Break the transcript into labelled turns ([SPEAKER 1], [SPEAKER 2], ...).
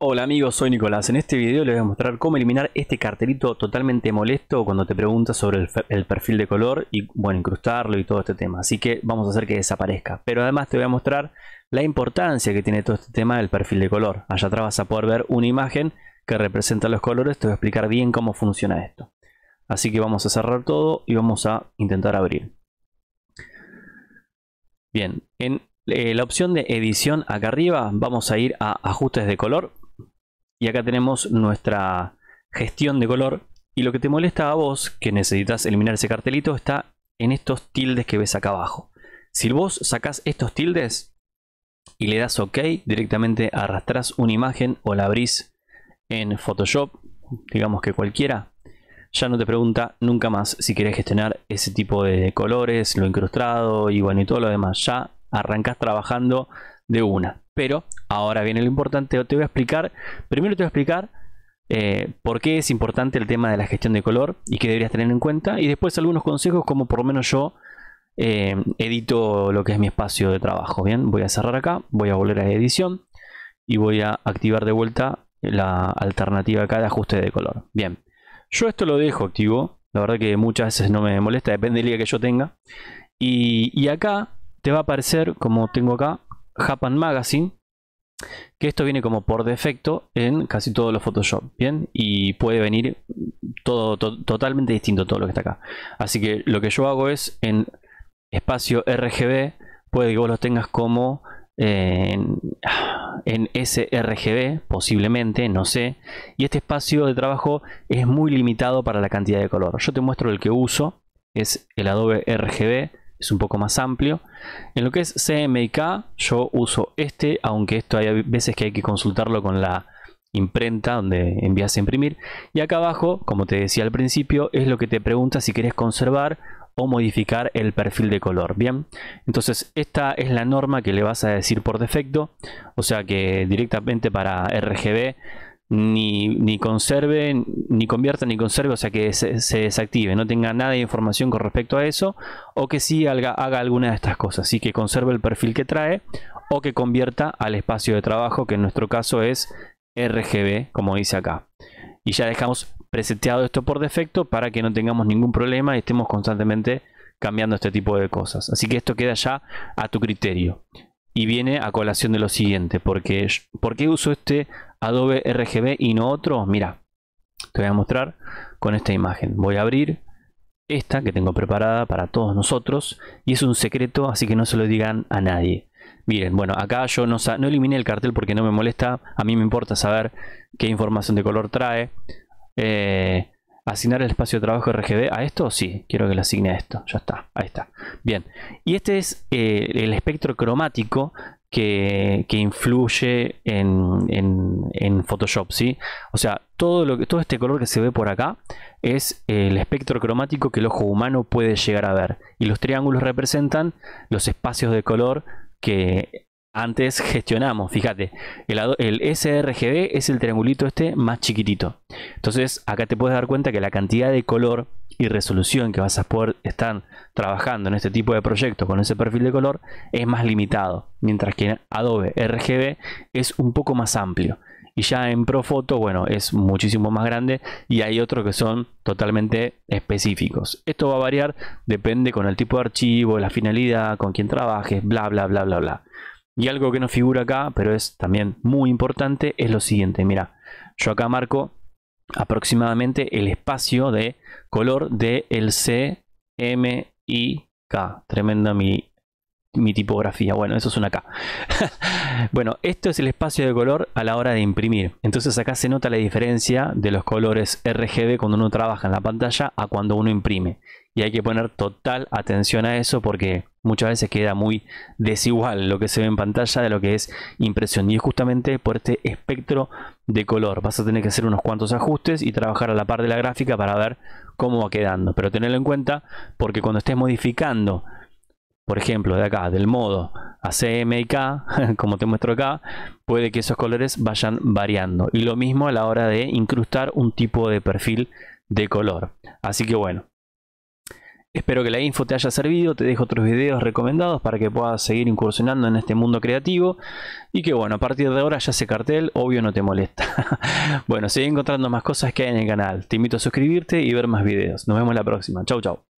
[SPEAKER 1] Hola amigos, soy Nicolás. En este video les voy a mostrar cómo eliminar este cartelito totalmente molesto cuando te preguntas sobre el, perfil de color y bueno, incrustarlo y todo este tema. Así que vamos a hacer que desaparezca. Pero además te voy a mostrar la importancia que tiene todo este tema del perfil de color. Allá atrás vas a poder ver una imagen que representa los colores. Te voy a explicar bien cómo funciona esto. Así que vamos a cerrar todo y vamos a intentar abrir. Bien, en eh, la opción de edición acá arriba vamos a ir a ajustes de color y acá tenemos nuestra gestión de color y lo que te molesta a vos que necesitas eliminar ese cartelito está en estos tildes que ves acá abajo si vos sacás estos tildes y le das ok directamente arrastras una imagen o la abrís en Photoshop digamos que cualquiera ya no te pregunta nunca más si querés gestionar ese tipo de colores, lo incrustado y bueno y todo lo demás. Ya arrancas trabajando de una. Pero ahora viene lo importante, te voy a explicar, primero te voy a explicar eh, por qué es importante el tema de la gestión de color y qué deberías tener en cuenta. Y después algunos consejos como por lo menos yo eh, edito lo que es mi espacio de trabajo. Bien, voy a cerrar acá, voy a volver a edición y voy a activar de vuelta la alternativa acá de ajuste de color. Bien, yo esto lo dejo activo. La verdad que muchas veces no me molesta, depende del día que yo tenga. y acá te va a aparecer, como tengo acá, Japan Magazine que esto viene como por defecto en casi todos los Photoshop, ¿bien? Y puede venir todo totalmente distinto todo lo que está acá. Así que lo que yo hago es en espacio RGB, puede que vos lo tengas como eh, en, en sRGB, posiblemente, no sé. Y este espacio de trabajo es muy limitado para la cantidad de color. Yo te muestro el que uso, es el Adobe RGB es un poco más amplio. En lo que es CMYK yo uso este, aunque esto hay veces que hay que consultarlo con la imprenta donde envías a imprimir. Y acá abajo, como te decía al principio, es lo que te pregunta si quieres conservar o modificar el perfil de color. Bien, entonces esta es la norma que le vas a decir por defecto, o sea que directamente para RGB ni, conserve, ni convierta, ni conserve, o sea que se, desactive, no tenga nada de información con respecto a eso, o que sí haga, alguna de estas cosas, así que conserve el perfil que trae o que convierta al espacio de trabajo, que en nuestro caso es RGB, como dice acá. Y ya dejamos preseteado esto por defecto para que no tengamos ningún problema y estemos constantemente cambiando este tipo de cosas. Así que esto queda ya a tu criterio y viene a colación de lo siguiente, porque ¿por qué uso este Adobe RGB y no otro? Mira, te voy a mostrar con esta imagen. Voy a abrir esta que tengo preparada para todos nosotros y es un secreto, así que no se lo digan a nadie. Miren, bueno, acá yo no, no eliminé el cartel porque no me molesta, a mí me importa saber qué información de color trae. Eh, asignar el espacio de trabajo RGB a esto, sí, quiero que le asigne a esto, ya está, ahí está. Bien, y este es eh, el espectro cromático que, influye en, Photoshop, ¿sí? O sea, todo, lo que, todo este color que se ve por acá es el espectro cromático que el ojo humano puede llegar a ver. Y los triángulos representan los espacios de color que antes gestionamos. Fíjate, el, el sRGB es el triangulito este más chiquitito. Entonces acá te puedes dar cuenta que la cantidad de color y resolución que vas a poder estar trabajando en este tipo de proyectos con ese perfil de color es más limitado, mientras que en Adobe RGB es un poco más amplio. Y ya en Profoto, bueno, es muchísimo más grande y hay otros que son totalmente específicos. Esto va a variar, depende con el tipo de archivo, la finalidad, con quién trabajes, bla, bla, bla, bla, bla. Y algo que no figura acá, pero es también muy importante, es lo siguiente. Mira, yo acá marco aproximadamente el espacio de color del el C, Tremenda mi, mi tipografía. Bueno, eso es una K. bueno, esto es el espacio de color a la hora de imprimir. Entonces acá se nota la diferencia de los colores RGB cuando uno trabaja en la pantalla a cuando uno imprime. Y hay que poner total atención a eso porque muchas veces queda muy desigual lo que se ve en pantalla de lo que es impresión. Y es justamente por este espectro de color. Vas a tener que hacer unos cuantos ajustes y trabajar a la par de la gráfica para ver cómo va quedando. Pero tenerlo en cuenta porque cuando estés modificando, por ejemplo, de acá, del modo a CM y K, como te muestro acá, puede que esos colores vayan variando. Y lo mismo a la hora de incrustar un tipo de perfil de color. Así que bueno, Espero que la info te haya servido, te dejo otros videos recomendados para que puedas seguir incursionando en este mundo creativo y que bueno, a partir de ahora ya ese cartel obvio no te molesta. bueno, sigue encontrando más cosas que hay en el canal, te invito a suscribirte y ver más videos. Nos vemos la próxima, chau chau.